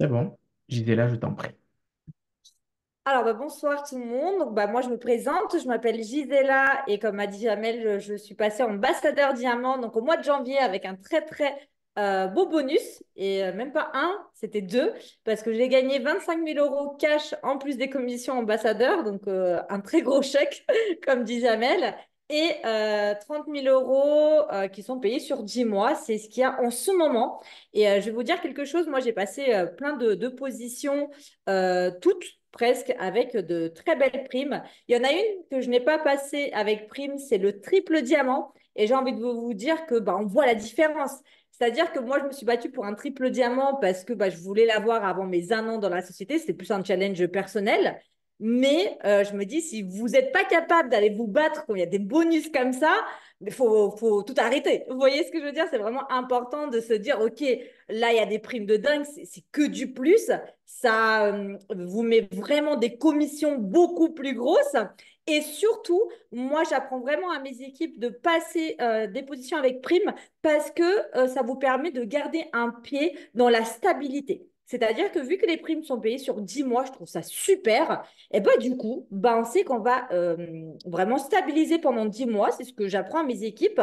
C'est bon, Gisela, je t'en prie. Alors, bah, bonsoir tout le monde. Donc, bah, moi, je me présente, je m'appelle Gisela et comme a dit Jamel, je, suis passée ambassadeur diamant donc au mois de janvier avec un très très euh, beau bonus et euh, même pas un, c'était deux parce que j'ai gagné 25 000 euros cash en plus des commissions ambassadeurs, donc euh, un très gros chèque comme dit Jamel et 30 euh, 000 euros euh, qui sont payés sur 10 mois. C'est ce qu'il y a en ce moment. Et euh, je vais vous dire quelque chose. Moi, j'ai passé plein de, positions, toutes presque, avec de très belles primes. Il y en a une que je n'ai pas passée avec prime, c'est le triple diamant. Et j'ai envie de vous dire que bah, on voit la différence. C'est-à-dire que moi, je me suis battue pour un triple diamant parce que bah, je voulais l'avoir avant mes un an dans la société. C'était plus un challenge personnel. Mais euh, je me dis, si vous n'êtes pas capable d'aller vous battre quand il y a des bonus comme ça, il faut, tout arrêter. Vous voyez ce que je veux dire C'est vraiment important de se dire, OK, là, il y a des primes de dingue, c'est que du plus. Ça euh, vous met vraiment des commissions beaucoup plus grosses. Et surtout, moi, j'apprends vraiment à mes équipes de passer euh, des positions avec primes parce que ça vous permet de garder un pied dans la stabilité. C'est-à-dire que vu que les primes sont payées sur 10 mois, je trouve ça super. Et eh bah ben, du coup, bah, on sait qu'on va euh, vraiment stabiliser pendant 10 mois. C'est ce que j'apprends à mes équipes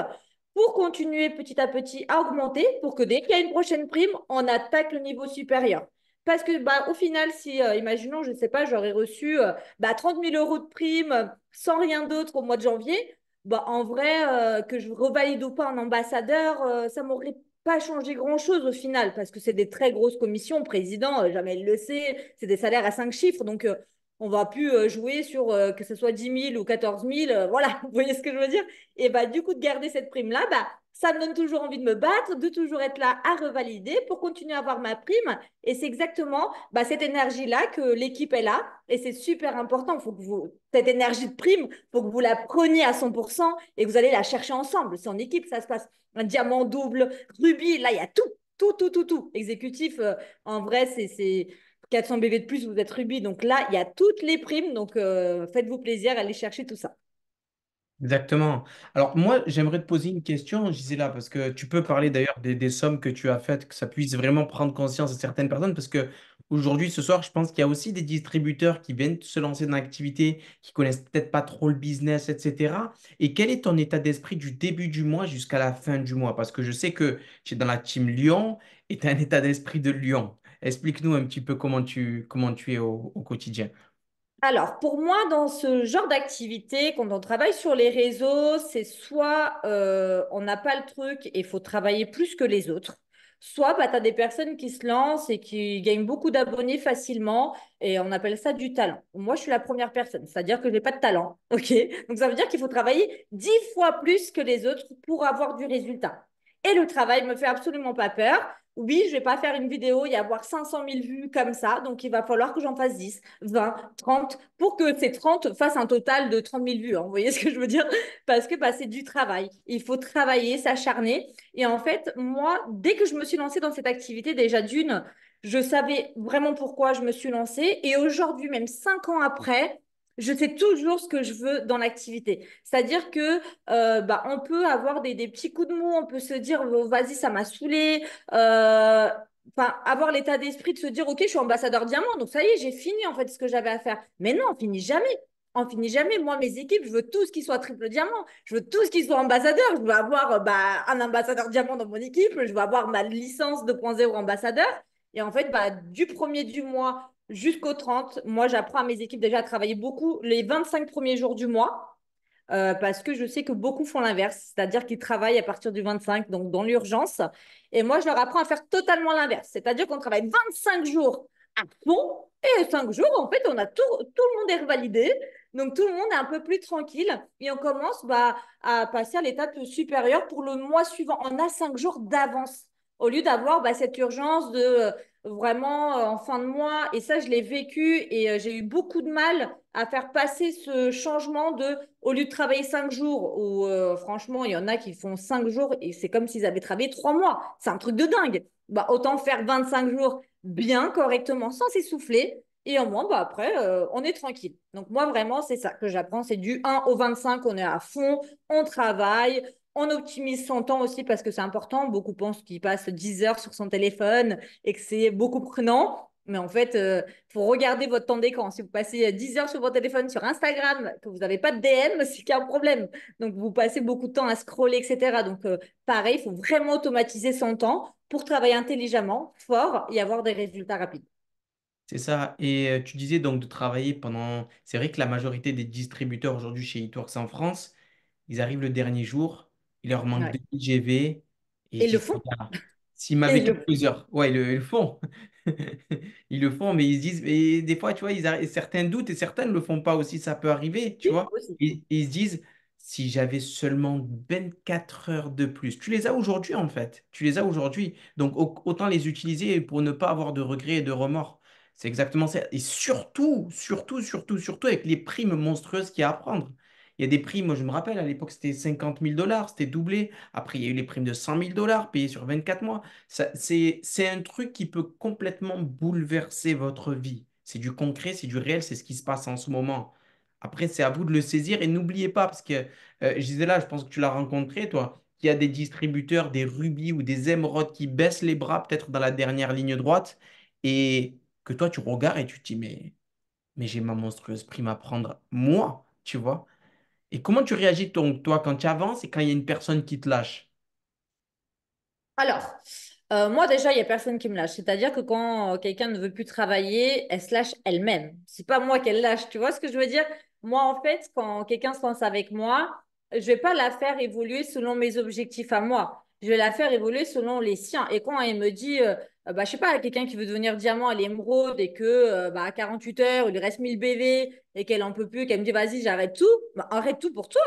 pour continuer petit à petit à augmenter pour que dès qu'il y a une prochaine prime, on attaque le niveau supérieur. Parce que bah, au final, si, euh, imaginons, je ne sais pas, j'aurais reçu 30 euh, 000 bah, euros de prime sans rien d'autre au mois de janvier, bah, en vrai, que je revalide ou pas un ambassadeur, ça m'aurait pas changer grand-chose au final, parce que c'est des très grosses commissions, président, euh, jamais il le sait, c'est des salaires à cinq chiffres, donc euh, on va plus euh, jouer sur que ce soit 10 000 ou 14 000, voilà, vous voyez ce que je veux dire Et bah du coup, de garder cette prime-là, bah, ça me donne toujours envie de me battre, de toujours être là à revalider pour continuer à avoir ma prime. Et c'est exactement bah, cette énergie-là que l'équipe est là. Et c'est super important. Faut que vous, cette énergie de prime, faut que vous la preniez à 100% et que vous allez la chercher ensemble. C'est en équipe, ça se passe. Un diamant double, rubis, là, il y a tout, tout, tout, tout, tout. Exécutif, euh, en vrai, c'est 400 BV de plus, vous êtes rubis. Donc là, il y a toutes les primes. Donc euh, faites-vous plaisir, allez chercher tout ça. Exactement. Alors moi, j'aimerais te poser une question, Gisela, parce que tu peux parler d'ailleurs des, sommes que tu as faites, que ça puisse vraiment prendre conscience à certaines personnes, parce que aujourd'hui, ce soir, je pense qu'il y a aussi des distributeurs qui viennent se lancer dans l'activité, qui connaissent peut-être pas trop le business, etc. Et quel est ton état d'esprit du début du mois jusqu'à la fin du mois? Parce que je sais que tu es dans la team Lyon et tu as un état d'esprit de Lyon. Explique-nous un petit peu comment tu, comment tu es au quotidien. Alors, pour moi, dans ce genre d'activité, quand on travaille sur les réseaux, c'est soit euh, on n'a pas le truc et il faut travailler plus que les autres, soit bah, tu as des personnes qui se lancent et qui gagnent beaucoup d'abonnés facilement et on appelle ça du talent. Moi, je suis la première personne, c'est-à-dire que je n'ai pas de talent. Donc, ça veut dire qu'il faut travailler dix fois plus que les autres pour avoir du résultat. Et le travail ne me fait absolument pas peur oui, je vais pas faire une vidéo et avoir 500 000 vues comme ça, donc il va falloir que j'en fasse 10, 20, 30, pour que ces 30 fassent un total de 30 000 vues. Hein, vous voyez ce que je veux dire Parce que bah, c'est du travail. Il faut travailler, s'acharner. Et en fait, moi, dès que je me suis lancée dans cette activité, déjà d'une, je savais vraiment pourquoi je me suis lancée. Et aujourd'hui, même cinq ans après, je sais toujours ce que je veux dans l'activité. C'est-à-dire que euh, bah, on peut avoir des, petits coups de mots, on peut se dire oh, vas-y, ça m'a saoulé. Euh, avoir l'état d'esprit de se dire ok, je suis ambassadeur diamant, donc ça y est, j'ai fini en fait ce que j'avais à faire. Mais non, on finit jamais. On finit jamais. Moi, mes équipes, je veux tous qu'ils soient triple diamant. Je veux tous qu'ils soient ambassadeurs. Je veux avoir euh, bah, un ambassadeur diamant dans mon équipe. Je veux avoir ma licence de 2.0 ambassadeur. Et en fait, bah, du premier du mois jusqu'au 30, moi, j'apprends à mes équipes déjà à travailler beaucoup les 25 premiers jours du mois. Euh, parce que je sais que beaucoup font l'inverse, c'est-à-dire qu'ils travaillent à partir du 25, donc dans l'urgence. Et moi, je leur apprends à faire totalement l'inverse, c'est-à-dire qu'on travaille 25 jours à fond et 5 jours, en fait, on a tout, tout le monde est revalidé, donc tout le monde est un peu plus tranquille et on commence bah, à passer à l'étape supérieure pour le mois suivant. On a 5 jours d'avance au lieu d'avoir bah, cette urgence de vraiment euh, en fin de mois. Et ça, je l'ai vécu et euh, j'ai eu beaucoup de mal à faire passer ce changement de, au lieu de travailler cinq jours, où euh, franchement, il y en a qui font cinq jours et c'est comme s'ils avaient travaillé trois mois. C'est un truc de dingue. Bah, autant faire 25 jours bien, correctement, sans s'essouffler. Et au moins, bah, après, on est tranquille. Donc moi, vraiment, c'est ça que j'apprends. C'est du 1 au 25, on est à fond, on travaille, on optimise son temps aussi parce que c'est important. Beaucoup pensent qu'ils passent 10 heures sur son téléphone et que c'est beaucoup prenant. Mais en fait, il euh, faut regarder votre temps d'écran. Si vous passez 10 heures sur votre téléphone, sur Instagram, que vous n'avez pas de DM, c'est qu'il y a un problème. Donc, vous passez beaucoup de temps à scroller, etc. Donc, euh, pareil, il faut vraiment automatiser son temps pour travailler intelligemment, fort et avoir des résultats rapides. C'est ça. Et euh, tu disais donc de travailler pendant. C'est vrai que la majorité des distributeurs aujourd'hui chez eTworks en France, ils arrivent le dernier jour, il leur manque de des IGV. Et, le font. S'ils m'avaient le... plusieurs. Ouais, ils le, font. ils le font, mais ils se disent. mais des fois, tu vois, ils certains doutent et certains ne le font pas aussi. Ça peut arriver, tu vois. ils se disent si j'avais seulement 24 heures de plus. Tu les as aujourd'hui, en fait. Tu les as aujourd'hui. Donc, autant les utiliser pour ne pas avoir de regrets et de remords. C'est exactement ça. Et surtout, surtout, surtout, surtout avec les primes monstrueuses qu'il y a à prendre. Il y a des primes, moi je me rappelle, à l'époque c'était 50 000 dollars, c'était doublé. Après, il y a eu les primes de 100 000 dollars payées sur 24 mois. C'est un truc qui peut complètement bouleverser votre vie. C'est du concret, c'est du réel, c'est ce qui se passe en ce moment. Après, c'est à vous de le saisir et n'oubliez pas, parce que euh, je disais là, je pense que tu l'as rencontré, toi, qu'il y a des distributeurs, des rubis ou des émeraudes qui baissent les bras, peut-être dans la dernière ligne droite, et que toi, tu regardes et tu te dis, mais j'ai ma monstrueuse prime à prendre, moi, tu vois. Et comment tu réagis toi quand tu avances et quand il y a une personne qui te lâche Alors, euh, moi déjà, il n'y a personne qui me lâche. C'est-à-dire que quand euh, quelqu'un ne veut plus travailler, elle se lâche elle-même. Ce n'est pas moi qu'elle lâche, tu vois ce que je veux dire Moi, en fait, quand quelqu'un se lance avec moi, je ne vais pas la faire évoluer selon mes objectifs à moi. Je vais la faire évoluer selon les siens. Et quand elle me dit, euh, je euh, bah, je sais pas, quelqu'un qui veut devenir diamant, à l'émeraude et que euh, bah, à 48 heures, il reste 1000 BV et qu'elle en peut plus, qu'elle me dit vas-y, j'arrête tout, bah, arrête tout pour toi.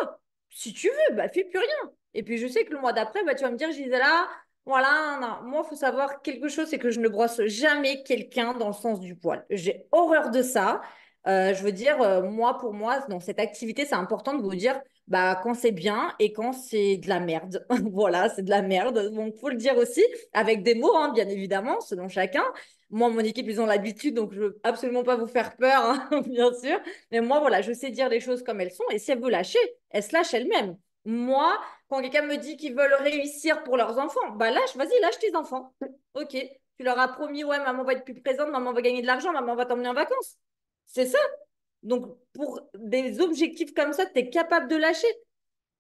Si tu veux, bah, fais plus rien. Et puis je sais que le mois d'après, bah, tu vas me dire, Gisela, voilà, moi, il faut savoir quelque chose, c'est que je ne brosse jamais quelqu'un dans le sens du poil. J'ai horreur de ça. Euh, je veux dire, moi, pour moi, dans cette activité, c'est important de vous dire, bah, quand c'est bien et quand c'est de la merde. voilà, c'est de la merde. Donc, faut le dire aussi, avec des mots, hein, bien évidemment, selon chacun. Moi, mon équipe, ils ont l'habitude, donc je ne veux absolument pas vous faire peur, hein, bien sûr. Mais moi, voilà, je sais dire les choses comme elles sont. Et si elle veut lâcher, elle se lâche elle-même. Moi, quand quelqu'un me dit qu'ils veulent réussir pour leurs enfants, bah lâche, vas-y, lâche tes enfants. Ok, tu leur as promis, ouais, maman va être plus présente, maman va gagner de l'argent, maman va t'emmener en vacances. C'est ça. Donc, pour des objectifs comme ça, tu es capable de lâcher.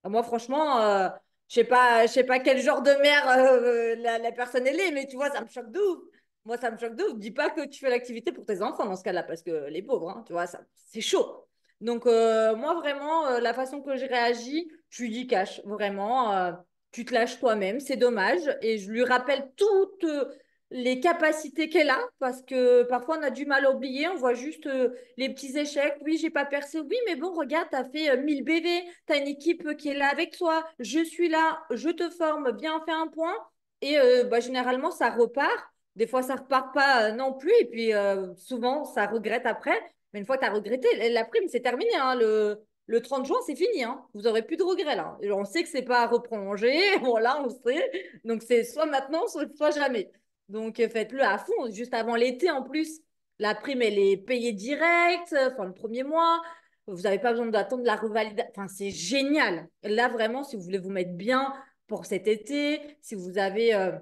Ah, moi, franchement, euh, je ne pas, je sais pas quel genre de mère euh, euh, la, personne elle est, mais tu vois, ça me choque d'où. Moi, ça me choque de Dis pas que tu fais l'activité pour tes enfants dans ce cas-là, parce que les pauvres, hein, tu vois, ça, c'est chaud. Donc, moi, vraiment, la façon que je réagis, je lui dis cash, vraiment, tu te lâches toi-même, c'est dommage. Et je lui rappelle toutes les capacités qu'elle a, parce que parfois on a du mal à oublier, on voit juste euh, les petits échecs. Oui, j'ai pas percé. Oui, mais bon, regarde, tu as fait 1000 BV, tu as une équipe euh, qui est là avec toi, je suis là, je te forme, viens, en fait un point. Et euh, bah, généralement, ça repart. Des fois, ça repart pas non plus. Et puis, souvent, ça regrette après. Mais une fois que tu as regretté, la prime, c'est terminé. Hein. le, 30 juin, c'est fini. Hein. Vous n'aurez plus de regrets là. on sait que c'est pas à reprolonger. Bon, là, on sait. Donc, c'est soit maintenant, soit jamais. Donc euh, faites-le à fond, juste avant l'été en plus. La prime, elle est payée direct, enfin euh, le premier mois. Vous n'avez pas besoin d'attendre la revalidation. Enfin, c'est génial. Là, vraiment, si vous voulez vous mettre bien pour cet été, si vous avez, euh,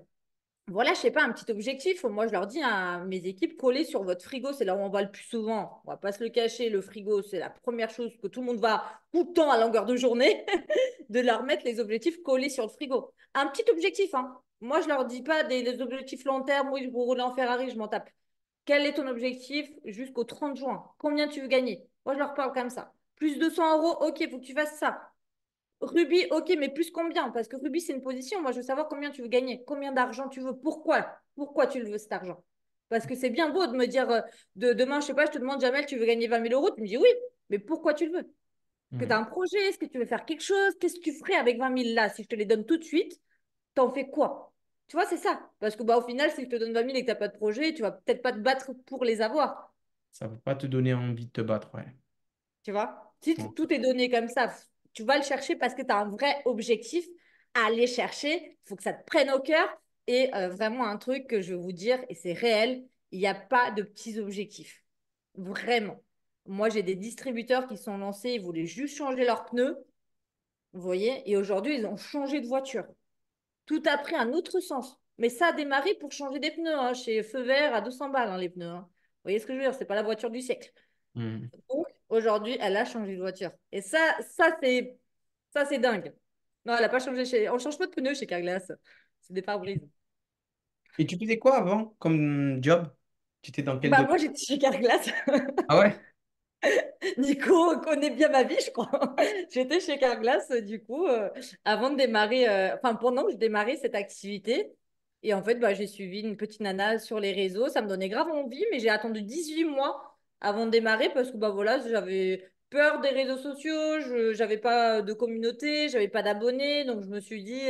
voilà, je sais pas, un petit objectif, moi, je leur dis à mes équipes, collez sur votre frigo. C'est là où on va le plus souvent. On va pas se le cacher. Le frigo, c'est la première chose que tout le monde va tout le temps à longueur de journée, de leur mettre les objectifs collés sur le frigo. Un petit objectif, hein moi, je ne leur dis pas des, objectifs long terme, oui, je vais rouler en Ferrari, je m'en tape. Quel est ton objectif jusqu'au 30 juin Combien tu veux gagner Moi, je leur parle comme ça. Plus de 100 euros, ok, il faut que tu fasses ça. Ruby, ok, mais plus combien Parce que Ruby, c'est une position. Moi, je veux savoir combien tu veux gagner, combien d'argent tu veux, pourquoi Pourquoi tu le veux cet argent Parce que c'est bien beau de me dire euh, de, demain, je ne sais pas, je te demande, Jamel, tu veux gagner 20 000 euros Tu me dis oui, mais pourquoi tu le veux Est-ce que mmh. tu as un projet Est-ce que tu veux faire quelque chose Qu'est-ce que tu ferais avec 20 000 là si je te les donne tout de suite t'en fais quoi Tu vois, c'est ça. Parce que bah, au final, si je te donne 20 000 et que tu n'as pas de projet, tu vas peut-être pas te battre pour les avoir. Ça ne va pas te donner envie de te battre, ouais. Tu vois Si tout est donné comme ça, tu vas le chercher parce que tu as un vrai objectif à aller chercher. Il faut que ça te prenne au cœur. Et euh, vraiment, un truc que je veux vous dire, et c'est réel, il n'y a pas de petits objectifs. Vraiment. Moi, j'ai des distributeurs qui sont lancés, ils voulaient juste changer leurs pneus. Vous voyez Et aujourd'hui, ils ont changé de voiture tout a pris un autre sens. Mais ça a démarré pour changer des pneus hein, chez Feu Vert à 200 balles, hein, les pneus. Hein. Vous voyez ce que je veux dire C'est pas la voiture du siècle. Hmm. Donc, aujourd'hui, elle a changé de voiture. Et ça, ça c'est ça c'est dingue. Non, elle n'a pas changé. Chez... On ne change pas de pneus chez Carglass. C'est des pare Et tu faisais quoi avant comme job Tu étais dans quel bah, Moi, j'étais chez Carglass. ah ouais Nico connaît bien ma vie, je crois. J'étais chez Carglass, euh, du coup, euh, avant de démarrer, euh, enfin, pendant que je démarrais cette activité. Et en fait, bah, j'ai suivi une petite nana sur les réseaux. Ça me donnait grave envie, mais j'ai attendu 18 mois avant de démarrer parce que bah, voilà, j'avais peur des réseaux sociaux, je n'avais pas de communauté, j'avais pas d'abonnés. Donc, je me suis dit.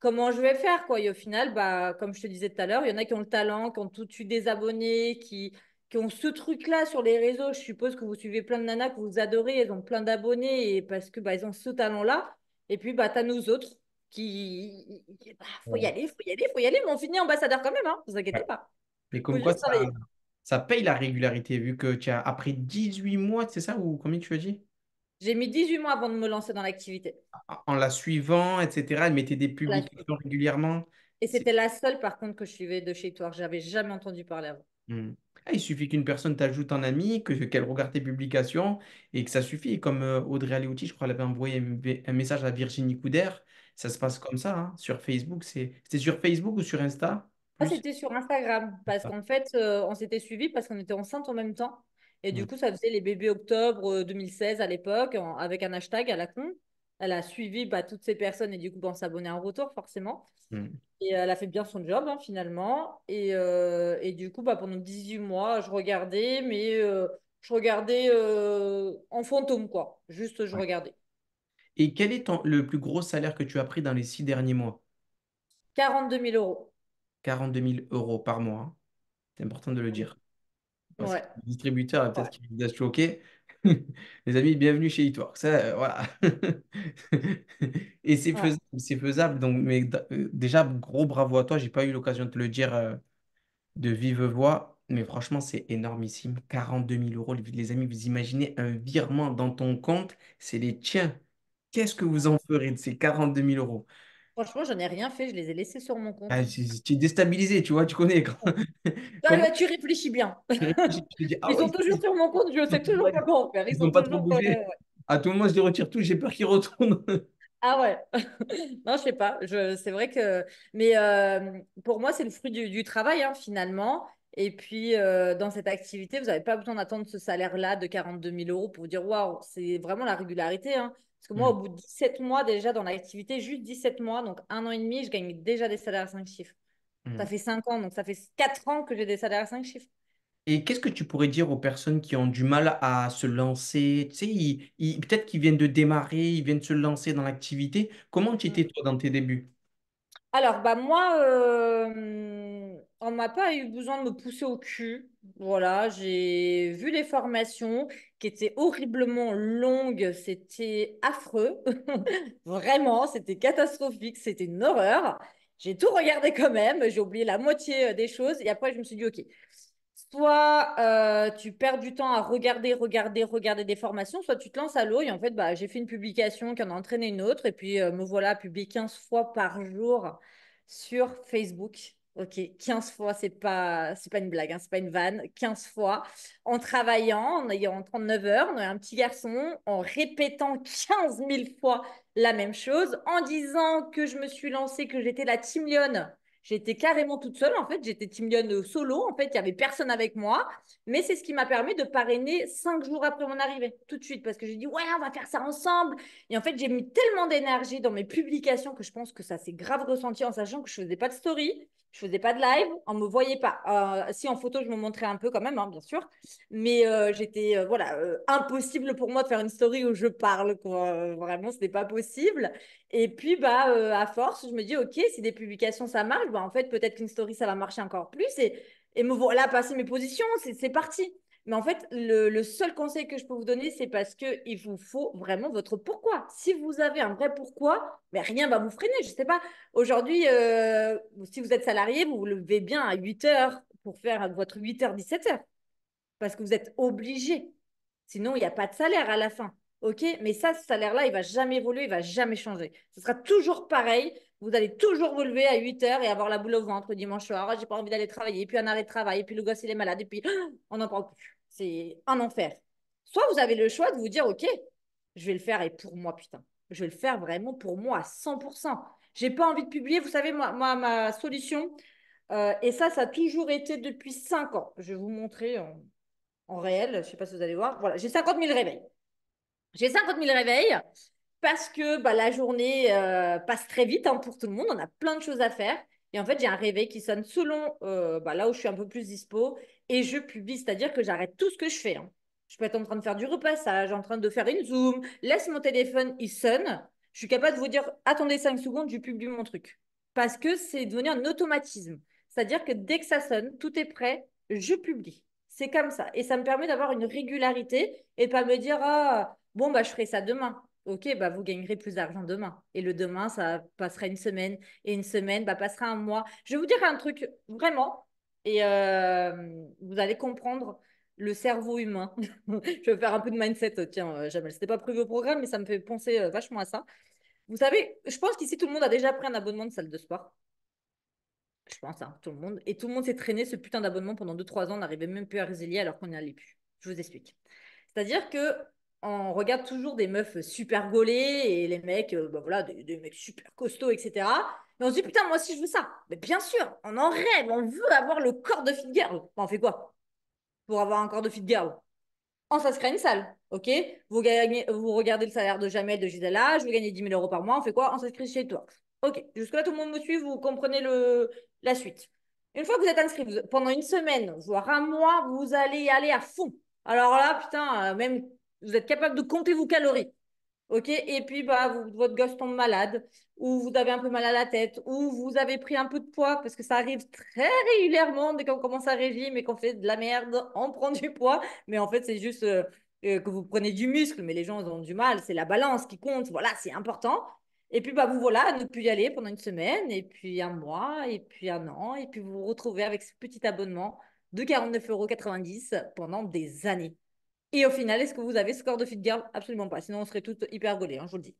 comment je vais faire quoi Et au final, bah, comme je te disais tout à l'heure, il y en a qui ont le talent, qui ont tout de des abonnés, qui, qui ont ce truc-là sur les réseaux. Je suppose que vous suivez plein de nanas que vous adorez, elles ont plein d'abonnés et parce que bah, elles ont ce talent-là. Et puis, bah, tu as nous autres qui. Il bah, faut y aller, faut y aller, faut y aller, mais on finit ambassadeur quand même, hein, vous inquiétez pas. Mais comme quoi, ça, paye la régularité, vu que tu as après 18 mois, c'est ça, ou combien tu as dit J'ai mis 18 mois avant de me lancer dans l'activité. En la suivant, etc. Elle mettait des publications régulièrement. Et c'était la seule, par contre, que je suivais de chez toi. J'avais jamais entendu parler avant. Mmh. Ah, il suffit qu'une personne t'ajoute en ami, que, qu'elle regarde tes publications et que ça suffit. Comme euh, Audrey Aléouti, je crois, elle avait envoyé un, message à Virginie Coudert. Ça se passe comme ça hein, sur Facebook. c'était sur Facebook ou sur Insta ah, C'était sur Instagram parce ah. qu'en fait, euh, on s'était suivis parce qu'on était enceinte en même temps. Et du mm. coup, ça faisait les bébés octobre 2016 euh, à l'époque, avec un hashtag à la con. Elle a suivi bah, toutes ces personnes et du coup, ben, on s'abonner en retour, forcément. Mmh. Et elle a fait bien son job, hein, finalement. Euh, et, du coup, bah, pendant 18 mois, je regardais, mais euh, je regardais euh, en fantôme, quoi. Juste, je regardais. Et quel est le plus gros salaire que tu as pris dans les six derniers mois 42 000 euros. 42 000 euros par mois. Hein. C'est important de le dire. le distributeur peut-être ouais. se Les amis, bienvenue chez e Ça, euh, voilà. et c'est faisable, Donc, mais euh, déjà, gros bravo à toi. J'ai pas eu l'occasion de te le dire euh, de vive voix, mais franchement, c'est énormissime. 42 000 euros, les amis. Vous imaginez un virement dans ton compte, c'est les tiens. Qu'est-ce que vous en ferez de ces 42 000 euros Franchement, je ai rien fait, je les ai laissés sur mon compte. Ah, tu es déstabilisé, tu vois, tu connais. Oh. Bah, tu réfléchis bien. Ah ils sont toujours sur mon compte, je sais toujours pas quoi faire. Ils, ne sont, pas trop bougé. À tout moment, je les retire tous, j'ai peur qu'ils retournent. Ah ouais, non, je ne sais pas. c'est vrai que, mais euh, pour moi, c'est le fruit du, travail hein, finalement. Et puis, euh, dans cette activité, vous n'avez pas besoin d'attendre ce salaire-là de 42 000 euros pour dire waouh, c'est vraiment la régularité. Hein. Parce que moi, mm. au bout de 17 mois déjà dans l'activité, juste 17 mois, donc un an et demi, je gagne déjà des salaires à 5 chiffres. Mm. Ça fait 5 ans, donc ça fait 4 ans que j'ai des salaires à 5 chiffres. Et qu'est-ce que tu pourrais dire aux personnes qui ont du mal à se lancer Tu sais, peut-être qu'ils viennent de démarrer, ils viennent de se lancer dans l'activité. Comment tu mm. étais, toi, dans tes débuts Alors, bah, moi, euh, on ne m'a pas eu besoin de me pousser au cul. Voilà, j'ai vu les formations était horriblement longue, c'était affreux, vraiment, c'était catastrophique, c'était une horreur. J'ai tout regardé quand même, j'ai oublié la moitié euh, des choses et après je me suis dit, ok, soit euh, tu perds du temps à regarder, regarder, regarder des formations, soit tu te lances à l'eau et en fait, bah, j'ai fait une publication qui en a entraîné une autre et puis euh, me voilà publié 15 fois par jour sur Facebook. Ok, 15 fois, c'est pas, c'est pas une blague, hein, n'est pas une vanne. 15 fois, en travaillant, en ayant 39 heures, on un petit garçon, en répétant 15 000 fois la même chose, en disant que je me suis lancée, que j'étais la Team Lyon. J'étais carrément toute seule, en fait, j'étais Team Lyon solo, en fait, il n'y avait personne avec moi. Mais c'est ce qui m'a permis de parrainer cinq jours après mon arrivée, tout de suite, parce que j'ai dit, ouais, on va faire ça ensemble. Et en fait, j'ai mis tellement d'énergie dans mes publications que je pense que ça s'est grave ressenti en sachant que je ne faisais pas de story je faisais pas de live, on me voyait pas. Euh, si en photo, je me montrais un peu quand même, hein, bien sûr, mais euh, j'étais euh, voilà impossible pour moi de faire une story où je parle quoi. Vraiment, n'est pas possible. Et puis bah à force, je me dis ok, si des publications ça marche, bah, en fait peut-être qu'une story ça va marcher encore plus et et me voilà passer mes positions, c'est parti. Mais en fait, le, seul conseil que je peux vous donner, c'est parce qu'il vous faut vraiment votre pourquoi. Si vous avez un vrai pourquoi, mais rien va vous freiner. Je ne sais pas, aujourd'hui, euh, si vous êtes salarié, vous vous levez bien à 8 heures pour faire votre 8h, 17h. Parce que vous êtes obligé. Sinon, il n'y a pas de salaire à la fin. OK Mais ça, ce salaire-là, il va jamais évoluer, il va jamais changer. Ce sera toujours pareil. Vous allez toujours vous lever à 8 heures et avoir la boule au ventre dimanche soir. Ah, j'ai pas envie d'aller travailler. Et puis un arrêt de travail. Et puis le gosse, il est malade. Et puis, on n'en parle plus. C'est un enfer. Soit vous avez le choix de vous dire, OK, je vais le faire et pour moi, putain. Je vais le faire vraiment pour moi à 100%. J'ai pas envie de publier. Vous savez, moi, moi ma solution, euh, et ça, ça a toujours été depuis 5 ans. Je vais vous montrer en, en réel. Je sais pas si vous allez voir. Voilà, j'ai 50 000 réveils. J'ai 50 000 réveils parce que bah, la journée euh, passe très vite hein, pour tout le monde. On a plein de choses à faire. Et en fait, j'ai un réveil qui sonne selon euh, bah, là où je suis un peu plus dispo et je publie, c'est-à-dire que j'arrête tout ce que je fais. Hein. Je peux être en train de faire du repassage, en train de faire une Zoom, laisse mon téléphone, il sonne. Je suis capable de vous dire, attendez 5 secondes, je publie mon truc. Parce que c'est devenu un automatisme. C'est-à-dire que dès que ça sonne, tout est prêt, je publie. C'est comme ça. Et ça me permet d'avoir une régularité et pas me dire, ah, Bon, bah, je ferai ça demain. Ok, bah, vous gagnerez plus d'argent demain. Et le demain, ça passera une semaine. Et une semaine, bah, passera un mois. Je vais vous dire un truc vraiment. Et euh, vous allez comprendre le cerveau humain. je vais faire un peu de mindset. Tiens, euh, jamais, c'était pas prévu au programme, mais ça me fait penser euh, vachement à ça. Vous savez, je pense qu'ici, tout le monde a déjà pris un abonnement de salle de sport. Je pense, hein, tout le monde. Et tout le monde s'est traîné ce putain d'abonnement pendant 2 trois ans, n'arrivait même plus à résilier alors qu'on n'y allait plus. Je vous explique. C'est-à-dire que on regarde toujours des meufs super gaulées et les mecs, euh, bah voilà, des, mecs super costauds, etc. Mais on se dit, putain, moi si je veux ça. Mais bien sûr, on en rêve, on veut avoir le corps de fit girl. on fait quoi pour avoir un corps de fit girl On s'inscrit à une salle, ok vous, gagnez, vous regardez le salaire de jamais de Gisela, je vais gagner 10 000 euros par mois, on fait quoi On s'inscrit chez toi. Ok, jusque-là, tout le monde me suit, vous comprenez le, la suite. Une fois que vous êtes inscrit, pendant une semaine, voire un mois, vous allez y aller à fond. Alors là, putain, euh, même vous êtes capable de compter vos calories. OK Et puis, bah, vous, votre gosse tombe malade, ou vous avez un peu mal à la tête, ou vous avez pris un peu de poids, parce que ça arrive très régulièrement dès qu'on commence à régime et qu'on fait de la merde, on prend du poids. Mais en fait, c'est juste euh, euh, que vous prenez du muscle, mais les gens ont du mal. C'est la balance qui compte. Voilà, c'est important. Et puis, bah, vous voilà, ne plus y aller pendant une semaine, et puis un mois, et puis un an, et puis vous vous retrouvez avec ce petit abonnement de 49,90 euros pendant des années. Et au final, est-ce que vous avez ce score de fit girl Absolument pas. Sinon, on serait toutes hyper gaulées, hein, je vous le dis.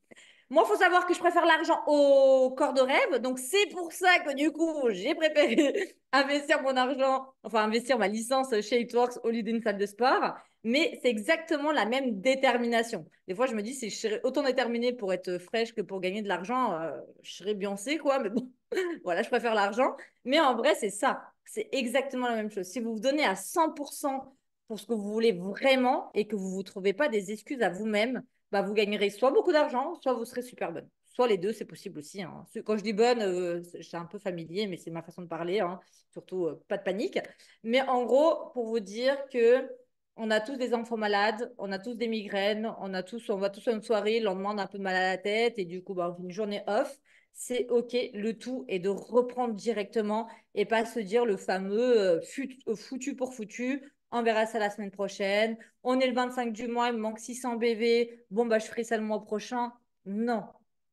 Moi, il faut savoir que je préfère l'argent au corps de rêve. Donc, c'est pour ça que du coup, j'ai préféré investir mon argent, enfin, investir ma licence chez Works au lieu d'une salle de sport. Mais c'est exactement la même détermination. Des fois, je me dis, si je serais autant déterminée pour être fraîche que pour gagner de l'argent, euh, je serais Beyoncé, quoi. Mais bon, voilà, je préfère l'argent. Mais en vrai, c'est ça. C'est exactement la même chose. Si vous vous donnez à 100% pour ce que vous voulez vraiment et que vous ne vous trouvez pas des excuses à vous-même, bah, vous gagnerez soit beaucoup d'argent, soit vous serez super bonne. Soit les deux, c'est possible aussi. Hein. Quand je dis bonne, euh, c'est un peu familier, mais c'est ma façon de parler. Hein. Surtout, euh, pas de panique. Mais en gros, pour vous dire que on a tous des enfants malades, on a tous des migraines, on a tous, on va tous à une soirée, le lendemain on a un peu de mal à la tête et du coup bah, une journée off. C'est ok, le tout est de reprendre directement et pas se dire le fameux euh, foutu pour foutu on verra ça la semaine prochaine. On est le 25 du mois, il me manque 600 BV. Bon, bah, je ferai ça le mois prochain. Non,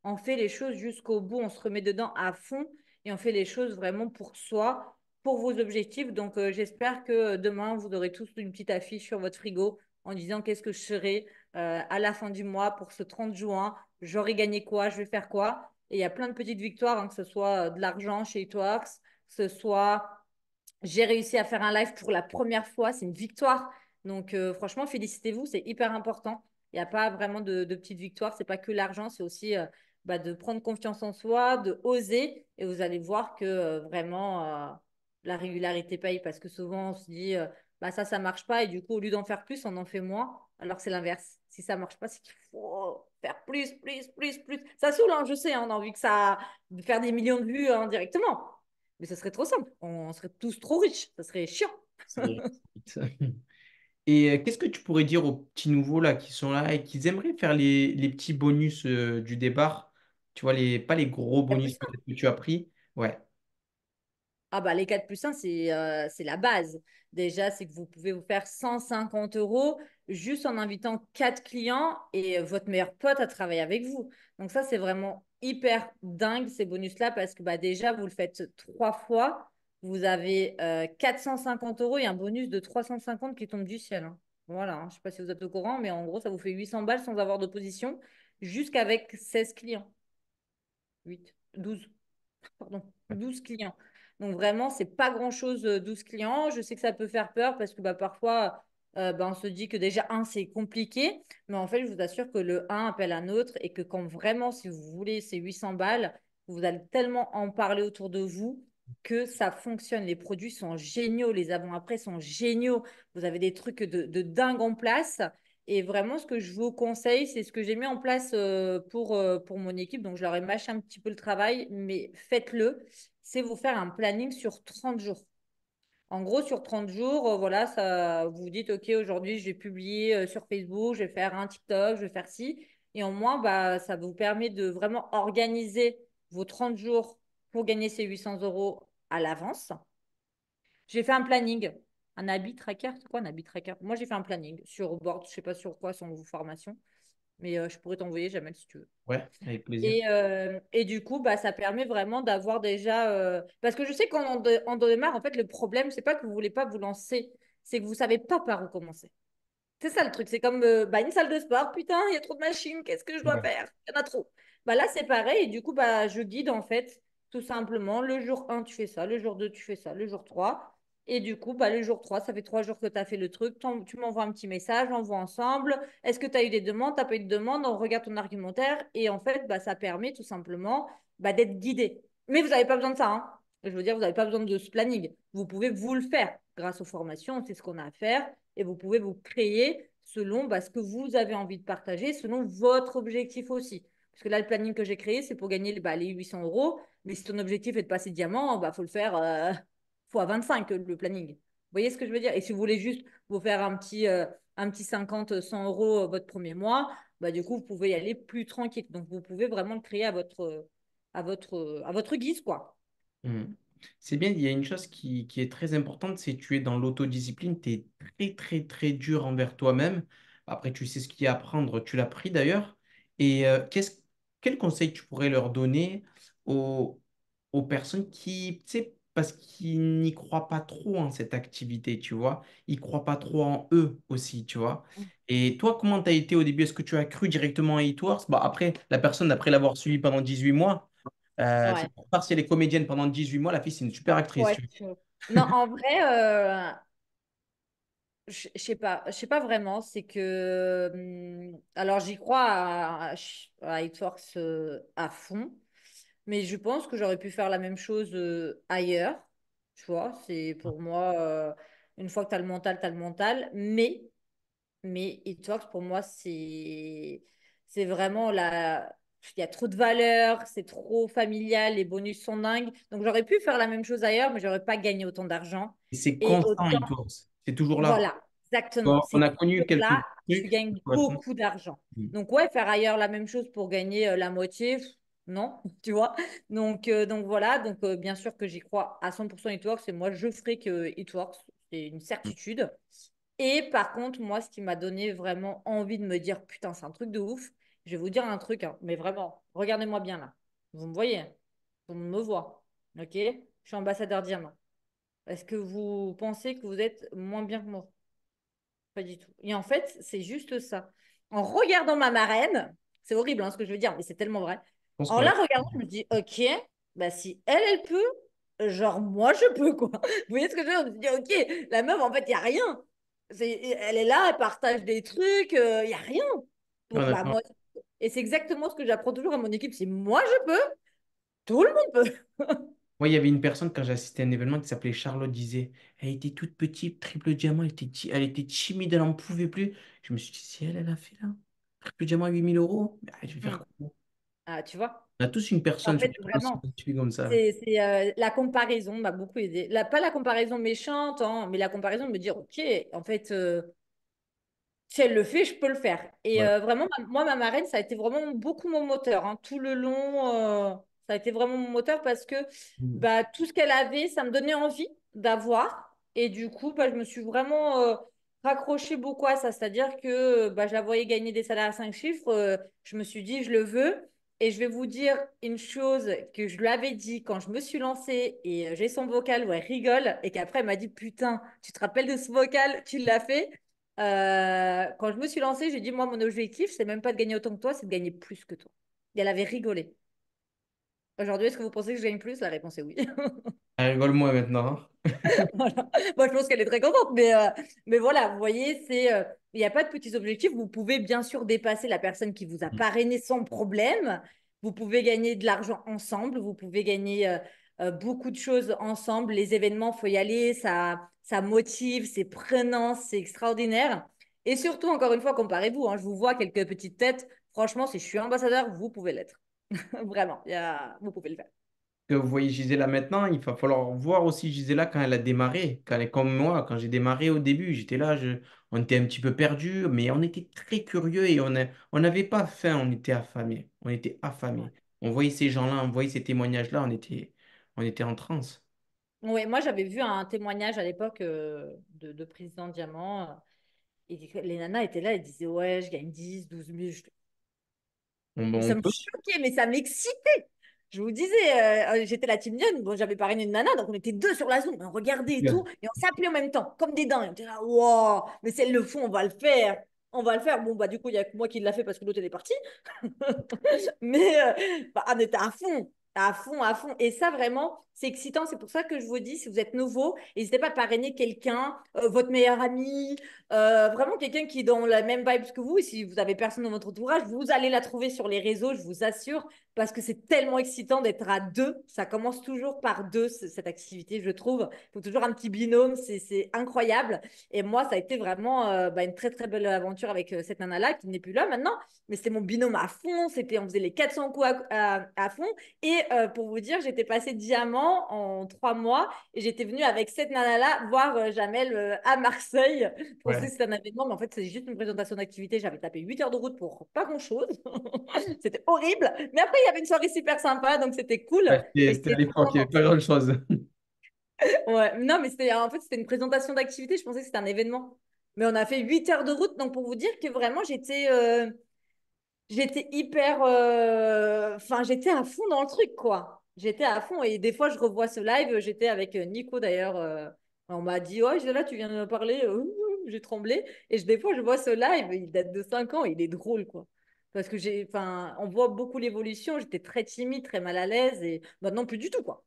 on fait les choses jusqu'au bout, on se remet dedans à fond et on fait les choses vraiment pour soi, pour vos objectifs. Donc, euh, j'espère que euh, demain, vous aurez tous une petite affiche sur votre frigo en disant qu'est-ce que je serai euh, à la fin du mois pour ce 30 juin. J'aurai gagné quoi, je vais faire quoi. Et il y a plein de petites victoires, hein, que ce soit de l'argent chez Twix, que ce soit j'ai réussi à faire un live pour la première fois, c'est une victoire. Donc euh, franchement, félicitez-vous, c'est hyper important. Il n'y a pas vraiment de, de petite victoire, c'est pas que l'argent, c'est aussi euh, bah, de prendre confiance en soi, de oser, et vous allez voir que euh, vraiment la régularité paye, parce que souvent on se dit bah ça, ça marche pas, et du coup au lieu d'en faire plus, on en fait moins, alors c'est l'inverse. Si ça ne marche pas, c'est qu'il faut faire plus, plus, plus, plus. Ça saoule, hein, je sais, on a envie que ça de faire des millions de vues hein, directement, mais ça serait trop simple. On serait tous trop riches. Ça serait chiant. et euh, qu'est-ce que tu pourrais dire aux petits nouveaux là qui sont là et qui aimeraient faire les, les petits bonus euh, du départ Tu vois, les, pas les gros bonus que tu as pris. Ouais. Ah bah les 4 plus 1, c'est euh, c'est la base. Déjà, c'est que vous pouvez vous faire 150 euros juste en invitant 4 clients et votre meilleur pote à travailler avec vous. Donc ça, c'est vraiment hyper dingue ces bonus-là parce que bah, déjà, vous le faites trois fois. Vous avez 450 euh, euros et un bonus de 350 qui tombe du ciel. Hein. Voilà, hein, je ne sais pas si vous êtes au courant, mais en gros, ça vous fait 800 balles sans avoir d'opposition, jusqu'avec 16 clients. 8, 12, pardon, 12 clients. Donc vraiment, c'est pas grand-chose, 12 euh, clients. Je sais que ça peut faire peur parce que bah, parfois, euh, ben, on se dit que déjà, un, c'est compliqué, mais en fait, je vous assure que le un appelle un autre et que quand vraiment, si vous voulez, c'est 800 balles, vous allez tellement en parler autour de vous que ça fonctionne. Les produits sont géniaux, les avant-après sont géniaux. Vous avez des trucs de, dingue en place. Et vraiment, ce que je vous conseille, c'est ce que j'ai mis en place euh, pour, euh, pour mon équipe. Donc, je leur ai mâché un petit peu le travail, mais faites-le. C'est vous faire un planning sur 30 jours. En gros, sur 30 jours, euh, voilà, ça, vous vous dites, OK, aujourd'hui, j'ai publié euh, sur Facebook, je vais faire un TikTok, je vais faire ci. Et au moins, bah, ça vous permet de vraiment organiser vos 30 jours pour gagner ces 800 euros à l'avance. J'ai fait un planning, un habit tracker. C'est quoi un habit tracker Moi, j'ai fait un planning sur Board, je ne sais pas sur quoi, sont vos formations. Mais euh, je pourrais t'envoyer, jamais si tu veux. Ouais, avec plaisir. Et, euh, et du coup, bah, ça permet vraiment d'avoir déjà. Euh, parce que je sais qu'en en démarre, en fait, le problème, c'est pas que vous voulez pas vous lancer, c'est que vous savez pas par où commencer. C'est ça le truc. C'est comme bah, une salle de sport, putain, il y a trop de machines, qu'est-ce que je dois faire Il y en a trop. Bah, là, c'est pareil. Et du coup, bah, je guide, en fait, tout simplement. Le jour 1, tu fais ça. Le jour 2, tu fais ça. Le jour 3. Et du coup, bah, le jour 3, ça fait trois jours que tu as fait le truc, tu m'envoies un petit message, on voit ensemble. Est-ce que tu as eu des demandes Tu n'as pas eu de demandes On regarde ton argumentaire. Et en fait, bah, ça permet tout simplement bah, d'être guidé. Mais vous n'avez pas besoin de ça. Hein. Je veux dire, vous n'avez pas besoin de ce planning. Vous pouvez vous le faire grâce aux formations, c'est ce qu'on a à faire. Et vous pouvez vous créer selon bah, ce que vous avez envie de partager, selon votre objectif aussi. Parce que là, le planning que j'ai créé, c'est pour gagner bah, les 800 euros. Mais si ton objectif est de passer diamant, il faut le faire. Euh, fois 25 le planning. Vous voyez ce que je veux dire Et si vous voulez juste vous faire un petit, euh, un petit 50, 100 euros euh, votre premier mois, bah, du coup, vous pouvez y aller plus tranquille. Donc, vous pouvez vraiment le créer à votre, euh, à votre, à votre guise, quoi. Mmh. C'est bien, il y a une chose qui, qui est très importante, c'est tu es dans l'autodiscipline, tu es très, très, très dur envers toi-même. Après, tu sais ce qu'il y a à prendre, tu l'as pris d'ailleurs. Et qu'est-ce, quel conseil tu pourrais leur donner aux, aux personnes qui, tu sais, parce qu'ils n'y croient pas trop en cette activité, tu vois. Ils croient pas trop en eux aussi, tu vois. Mmh. Et toi, comment tu as été au début Est-ce que tu as cru directement à Eatworks bah après, la personne, après l'avoir suivi pendant 18 mois, euh, ouais. si elle est comédienne pendant 18 mois, la fille, c'est une super actrice. Non, en vrai, euh, je sais pas, je sais pas vraiment. C'est que, mmh, alors, j'y crois à, à euh, à fond. Mais je pense que j'aurais pu faire la même chose euh, ailleurs. Tu vois, c'est pour ah. moi, euh, une fois que tu as le mental, tu as le mental. Mais, mais It pour moi, c'est vraiment là Il y a trop de valeur, c'est trop familial, les bonus sont dingues. Donc j'aurais pu faire la même chose ailleurs, mais j'aurais pas gagné autant d'argent. C'est constant, It C'est toujours là. Voilà, exactement. on a connu quelques. Là, tu gagnes beaucoup d'argent. Mm. Donc ouais, faire ailleurs la même chose pour gagner euh, la moitié, non, tu vois. Donc, euh, donc voilà, donc euh, bien sûr que j'y crois à 100% works et moi je ferai que works c'est une certitude. Et par contre, moi, ce qui m'a donné vraiment envie de me dire putain, c'est un truc de ouf, je vais vous dire un truc, hein, mais vraiment, regardez-moi bien là. Vous me voyez, Vous me voit, ok Je suis ambassadeur diamant. Est-ce que vous pensez que vous êtes moins bien que moi Pas du tout. Et en fait, c'est juste ça. En regardant ma marraine, c'est horrible hein, ce que je veux dire, mais c'est tellement vrai en la regardant, je me dis, ok, bah si elle, elle peut, genre moi, je peux, quoi. Vous voyez ce que je veux dire Je me ok, la meuf, en fait, il n'y a rien. c'est elle est là, elle partage des trucs, il euh, n'y a rien. et c'est exactement ce que j'apprends toujours à mon équipe, si moi, je peux, tout le monde peut. Moi, il y avait une personne quand j'assistais à un événement qui s'appelait Charlotte disait, elle était toute petite, triple diamant, elle était, elle était timide, elle n'en pouvait plus. Je me suis dit, si elle, elle a fait là, triple diamant à 8000 euros, bah, je vais faire hum. quoi ah, tu vois On a tous une personne qui fait, comme ça. C'est, euh, la comparaison m'a beaucoup aidé. pas la comparaison méchante, hein, mais la comparaison de me dire, OK, en fait, euh, si elle le fait, je peux le faire. Et euh, vraiment, moi, ma marraine, ça a été vraiment beaucoup mon moteur. Hein, tout le long, ça a été vraiment mon moteur parce que mmh. bah, tout ce qu'elle avait, ça me donnait envie d'avoir. Et du coup, bah, je me suis vraiment raccroché beaucoup à ça. C'est-à-dire que bah, je la voyais gagner des salaires à 5 chiffres. je me suis dit, je le veux. Et je vais vous dire une chose que je lui avais dit quand je me suis lancée et euh, j'ai son vocal où elle rigole et qu'après elle m'a dit Putain, tu te rappelles de ce vocal Tu l'as fait euh, Quand je me suis lancée, j'ai dit Moi, mon objectif, c'est même pas de gagner autant que toi, c'est de gagner plus que toi. Et elle avait rigolé. Aujourd'hui, est-ce que vous pensez que je gagne plus La réponse est oui. Elle ah, rigole moins maintenant. Hein. Moi, je pense qu'elle est très contente, mais, euh, mais voilà, vous voyez, c'est euh, il n'y a pas de petits objectifs. Vous pouvez bien sûr dépasser la personne qui vous a mm. parrainé sans problème. Vous pouvez gagner de l'argent ensemble. Vous pouvez gagner euh, beaucoup de choses ensemble. Les événements, faut y aller. Ça, ça motive, c'est prenant, c'est extraordinaire. Et surtout, encore une fois, comparez-vous. Hein. je vous vois quelques petites têtes. Franchement, si je suis ambassadeur, vous pouvez l'être. Vraiment, y vous pouvez le faire. Que vous voyez Gisela maintenant, il va falloir voir aussi Gisela quand elle a démarré, quand elle est comme moi, quand j'ai démarré au début, j'étais là, je... on était un petit peu perdu, mais on était très curieux et on a... n'avait pas faim, on était affamés, on était affamés. On voyait ces gens-là, on voyait ces témoignages-là, on était, on était en transe. Oui, moi j'avais vu un témoignage à l'époque euh, de, de, président Diamant. Euh, et les nanas étaient là, elles disaient Ouais, je gagne 10, 12 000. Ben, ça me choquait, mais ça m'excitait. Je vous disais, euh, euh, j'étais la team Nyon, bon, j'avais parrainé une nana, donc on était deux sur la zone on regardait et tout, et on s'appelait en même temps, comme des dents. Et on disait, wow, mais c'est le fond, on va le faire on va le faire. Bon, bah, du coup, il n'y a que moi qui l'a fait parce que l'autre, elle est partie. mais euh, bah, on ah, était à fond, à fond, à fond. Et ça, vraiment, c'est excitant. C'est pour ça que je vous dis, si vous êtes nouveau, n'hésitez pas à parrainer quelqu'un, euh, votre meilleur ami, euh, vraiment quelqu'un qui est dans la même vibe que vous. Et si vous avez personne dans votre entourage, vous allez la trouver sur les réseaux, je vous assure, parce que c'est tellement excitant d'être à deux. Ça commence toujours par deux, cette activité, je trouve. Il faut toujours un petit binôme, c'est incroyable. Et moi, ça a été vraiment euh, bah, une très, très belle aventure avec cette nana-là, qui n'est plus là maintenant, mais c'était mon binôme à fond. C'était, on faisait les 400 coups à, à fond. Et pour vous dire, j'étais passée diamant en trois mois. Et j'étais venue avec cette nana-là voir euh, Jamel euh, à Marseille. Je pensais c'était un événement, mais en fait, c'est juste une présentation d'activité. J'avais tapé 8 heures de route pour pas grand-chose. c'était horrible. Mais après, il y avait une soirée super sympa, donc c'était cool. c'était l'époque, il n'y avait pas grand-chose. ouais, non, mais c'était en fait, c'était une présentation d'activité. Je pensais que c'était un événement. Mais on a fait 8 heures de route, donc pour vous dire que vraiment, j'étais. Euh, j'étais hyper. Enfin, j'étais à fond dans le truc, quoi. J'étais à fond et des fois, je revois ce live. J'étais avec euh, Nico d'ailleurs. Euh, on m'a dit Ouais, oh, là, tu viens de me parler. Euh, hum, hum, hum. J'ai tremblé. Et des fois, je vois ce live. Il date de 5 ans. Il est drôle, quoi. Parce que j'ai, enfin, on voit beaucoup l'évolution. J'étais très timide, très mal à l'aise. Et maintenant, plus du tout, quoi.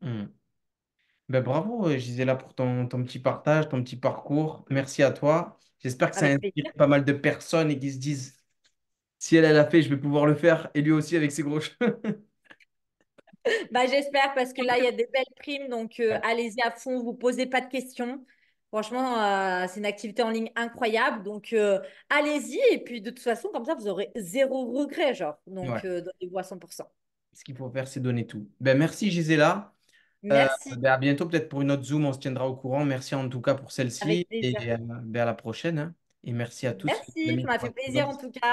Mmh. Ben, bravo, Gisela, pour ton, ton, petit partage, ton petit parcours. Merci à toi. J'espère que ça inspire pas mal de personnes et qu'ils se disent si elle, elle a fait, je vais pouvoir le faire. Et lui aussi avec ses gros cheveux. Bah, j'espère parce que là, il y a des belles primes. Donc, euh, allez-y à fond, vous posez pas de questions. Franchement, euh, c'est une activité en ligne incroyable. Donc, euh, allez-y. Et puis, de toute façon, comme ça, vous aurez zéro regret, genre. Donc, donnez-vous à 100%. Ce qu'il faut faire, c'est donner tout. Ben, merci, Gisela. Merci. Ben, à bientôt, peut-être pour une autre Zoom, on se tiendra au courant. Merci en tout cas pour celle-ci. Et ben, à la prochaine. Hein. Et merci à tous. Merci, ça m'a fait plaisir en tout cas.